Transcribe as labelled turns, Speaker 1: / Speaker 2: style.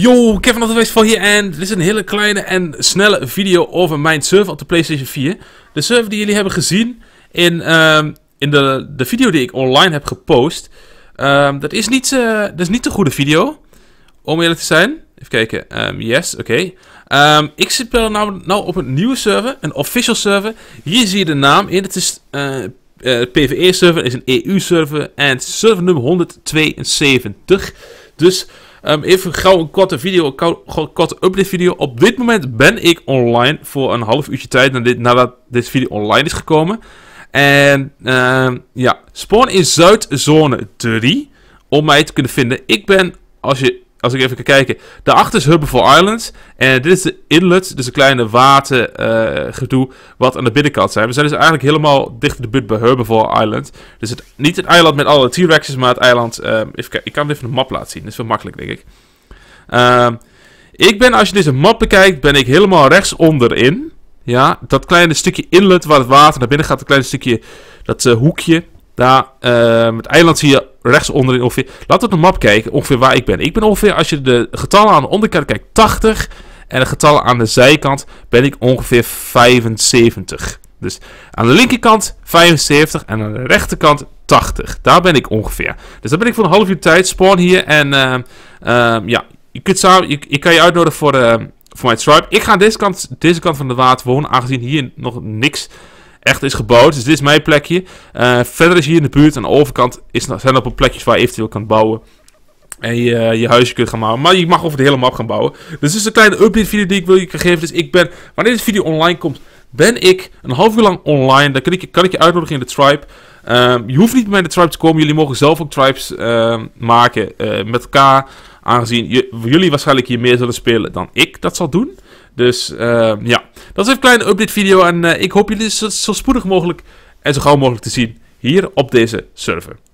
Speaker 1: Yo, Kevin van Wees voor hier en dit is een hele kleine en snelle video over mijn server op de PlayStation 4. De server die jullie hebben gezien in, ehm, in de, de video die ik online heb gepost, ehm, dat, is niet, uh, dat is niet de goede video, om eerlijk te zijn. Even kijken, ehm, yes, oké. ik zit nou, nou op een nieuwe server, een official server. Hier zie je de naam in, het is uh, eh, eh, PvE-server, is een EU-server en server nummer 172. Dus Ehm, even gauw een korte video, een korte update video. Op dit moment ben ik online voor een half uurtje tijd nadat, dit, nadat deze video online is gekomen. En ehm, ja, spawn in Zuidzone 3 om mij te kunnen vinden. Ik ben, als je als ik even kan kijken. Daarachter is Hubble Island. En dit is de inlet, dus een kleine watergedoe, eh, wat aan de binnenkant zijn. We zijn dus eigenlijk helemaal dicht in de buurt bij Hubble Island. Dus het, niet het eiland met alle T-Rexes, maar het eiland... Ehm, ik kan even een map laten zien, dat is wel makkelijk, denk ik. Ehm, ik ben, als je deze map bekijkt, ben ik helemaal rechts onderin. Ja, dat kleine stukje inlet waar het water naar binnen gaat, dat kleine stukje, dat eh, hoekje... Daar, uh, het eiland zie je onderin ongeveer. Laten we op de map kijken, ongeveer waar ik ben. Ik ben ongeveer, als je de getallen aan de onderkant kijkt, 80. En de getallen aan de zijkant ben ik ongeveer 75. Dus aan de linkerkant 75 en aan de rechterkant 80. Daar ben ik ongeveer. Dus daar ben ik voor een half uur tijd. Spawn hier en ehm, ehm, ja, je kunt samen, je, kan je uitnodigen voor, voor mijn tribe. Ik ga aan deze kant, deze kant van de water wonen, aangezien hier nog niks echt is gebouwd. Dus dit is mijn plekje. Eh, verder is hier in de buurt, aan de overkant, is, zijn er op plekjes waar je eventueel kan bouwen. En je, eh, je huisje kunt gaan bouwen. Maar je mag over de hele map gaan bouwen. Dus dit is een kleine update video die ik wil je geven. Dus ik ben, wanneer deze video online komt, ben ik een half uur lang online. Dan kan ik, kan je uitnodigen in de tribe. Ehm, je hoeft niet bij de tribe te komen. Jullie mogen zelf ook tribes ehm, maken eh, met elkaar. Aangezien jullie waarschijnlijk hier meer zullen spelen dan ik dat zal doen. Dus ehm, ja. Dat is een kleine update video en eh, ik hoop jullie zo spoedig mogelijk en zo gauw mogelijk te zien hier op deze server.